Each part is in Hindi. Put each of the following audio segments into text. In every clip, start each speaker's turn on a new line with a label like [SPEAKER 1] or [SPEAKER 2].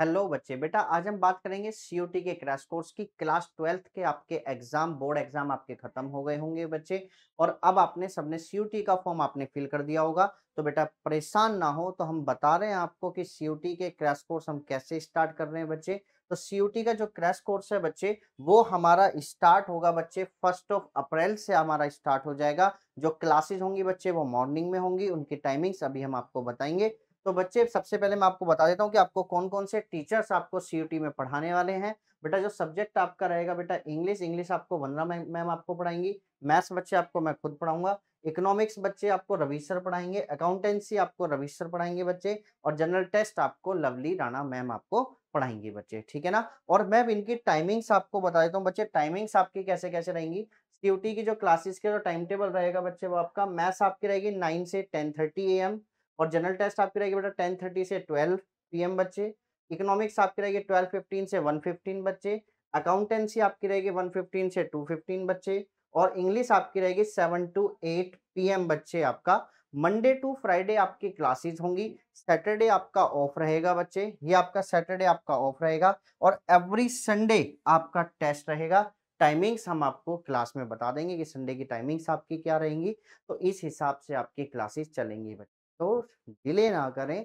[SPEAKER 1] हेलो बच्चे बेटा आज हम बात करेंगे सीओटी के क्रैश कोर्स की क्लास ट्वेल्थ के आपके एग्जाम बोर्ड एग्जाम आपके खत्म हो गए होंगे बच्चे और अब आपने सबने सीओटी का फॉर्म आपने फिल कर दिया होगा तो बेटा परेशान ना हो तो हम बता रहे हैं आपको कि सीओटी के क्रैश कोर्स हम कैसे स्टार्ट कर रहे हैं बच्चे तो सीयूटी का जो क्रैश कोर्स है बच्चे वो हमारा स्टार्ट होगा बच्चे फर्स्ट ऑफ अप्रैल से हमारा स्टार्ट हो जाएगा जो क्लासेज होंगी बच्चे वो मॉर्निंग में होंगी उनकी टाइमिंग्स अभी हम आपको बताएंगे तो बच्चे सबसे पहले मैं आपको बता देता हूँ कि आपको कौन कौन से टीचर्स आपको सी में पढ़ाने वाले हैं बेटा जो सब्जेक्ट आपका रहेगा बेटा इंग्लिश इंग्लिश आपको वंदना मैम आपको पढ़ाएंगी मैथ्स बच्चे आपको मैं खुद पढ़ाऊंगा इकोनॉमिक्स बच्चे आपको रवि सर पढ़ाएंगे अकाउंटेंसी आपको रवि सर पढ़ाएंगे बच्चे और जनरल टेस्ट आपको लवली राणा मैम आपको पढ़ाएंगे बच्चे ठीक है ना और मैं इनकी टाइमिंग्स आपको बता देता हूँ बच्चे टाइमिंग्स आपकी कैसे कैसे रहेंगी सीयूटी की जो क्लासेस के जो टाइम टेबल रहेगा बच्चे वो आपका मैथ्स आपकी रहेगी नाइन से टेन थर्टी ए एम और जनरल टेस्ट आपकी रहेगी बेटा टेन थर्टी से ट्वेल्व पी बच्चे इकोनॉमिक्स आपकी रहेगी ट्वेल्व फिफ्टीन से वन फिफ्टीन बच्चे अकाउंटेंसी आपकी रहेगी वन फिफ्टीन से टू फिफ्टीन बच्चे और इंग्लिश आपकी रहेगी सेवन टू एट पीएम बच्चे आपका मंडे टू फ्राइडे आपकी क्लासेस होंगी सैटरडे आपका ऑफ रहेगा बच्चे ये आपका सैटरडे आपका ऑफ रहेगा और एवरी संडे आपका टेस्ट रहेगा टाइमिंग्स हम आपको क्लास में बता देंगे कि संडे की टाइमिंग्स आपकी क्या रहेंगी तो इस हिसाब से आपकी क्लासेस चलेंगी बच्चे तो डिले ना करें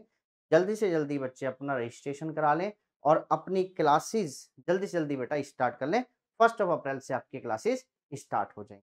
[SPEAKER 1] जल्दी से जल्दी बच्चे अपना रजिस्ट्रेशन करा लें और अपनी क्लासेस जल्दी से जल्दी बेटा स्टार्ट कर लें फर्स्ट ऑफ अप्रैल से आपकी क्लासेस स्टार्ट हो जाएंगी